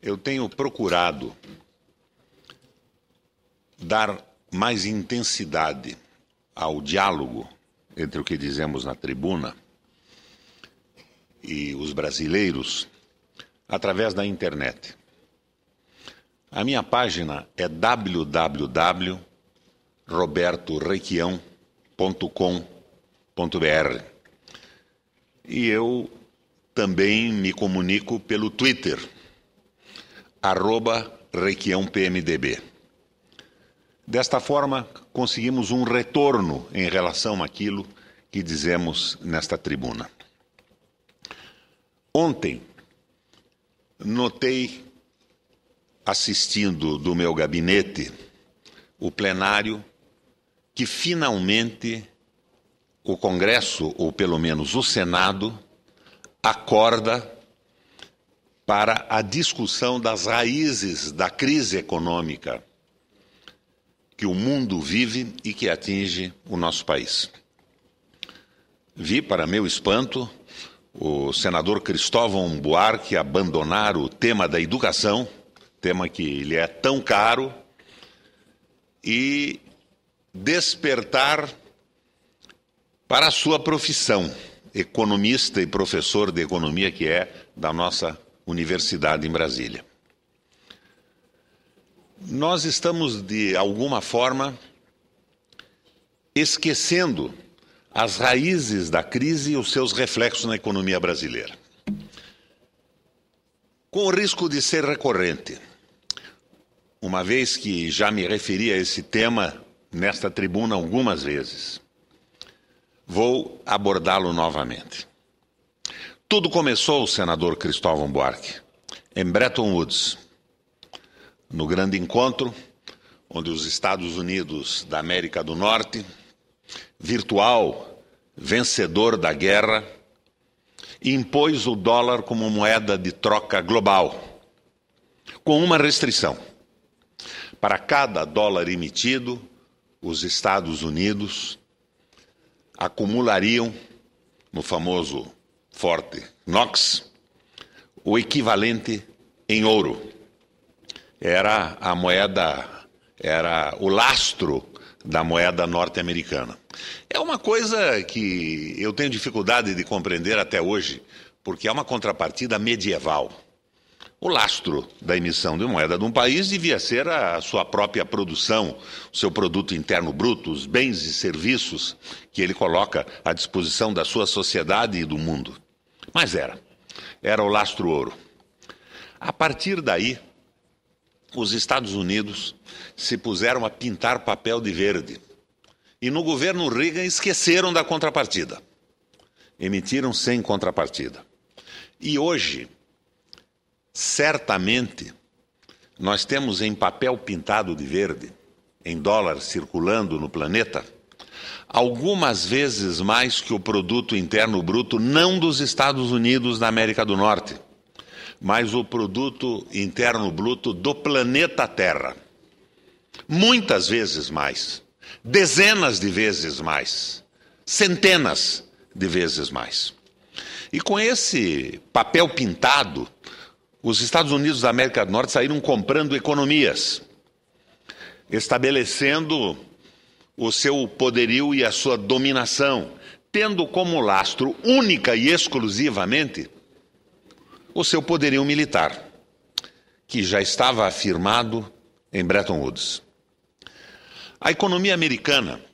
eu tenho procurado dar mais intensidade ao diálogo entre o que dizemos na tribuna e os brasileiros através da internet. A minha página é www.robertorequião.com.br e eu também me comunico pelo Twitter arroba pmdb Desta forma, conseguimos um retorno em relação àquilo que dizemos nesta tribuna. Ontem, notei, assistindo do meu gabinete, o plenário, que finalmente o Congresso, ou pelo menos o Senado, acorda para a discussão das raízes da crise econômica que o mundo vive e que atinge o nosso país. Vi, para meu espanto, o senador Cristóvão Buarque abandonar o tema da educação, tema que lhe é tão caro, e despertar para a sua profissão, economista e professor de economia que é da nossa universidade em Brasília. Nós estamos, de alguma forma, esquecendo as raízes da crise e os seus reflexos na economia brasileira. Com o risco de ser recorrente, uma vez que já me referi a esse tema nesta tribuna algumas vezes, vou abordá-lo novamente. Tudo começou, senador Cristóvão Buarque, em Bretton Woods, no grande encontro onde os Estados Unidos da América do Norte, virtual vencedor da guerra, impôs o dólar como moeda de troca global, com uma restrição. Para cada dólar emitido, os Estados Unidos acumulariam, no famoso forte, Nox, o equivalente em ouro. Era a moeda, era o lastro da moeda norte-americana. É uma coisa que eu tenho dificuldade de compreender até hoje, porque é uma contrapartida medieval. O lastro da emissão de moeda de um país devia ser a sua própria produção, o seu produto interno bruto, os bens e serviços que ele coloca à disposição da sua sociedade e do mundo. Mas era. Era o lastro ouro. A partir daí, os Estados Unidos se puseram a pintar papel de verde. E no governo Reagan esqueceram da contrapartida. Emitiram sem contrapartida. E hoje, certamente, nós temos em papel pintado de verde, em dólar circulando no planeta, algumas vezes mais que o produto interno bruto não dos Estados Unidos da América do Norte, mas o produto interno bruto do planeta Terra. Muitas vezes mais, dezenas de vezes mais, centenas de vezes mais. E com esse papel pintado, os Estados Unidos da América do Norte saíram comprando economias, estabelecendo o seu poderio e a sua dominação, tendo como lastro única e exclusivamente o seu poderio militar, que já estava afirmado em Bretton Woods. A economia americana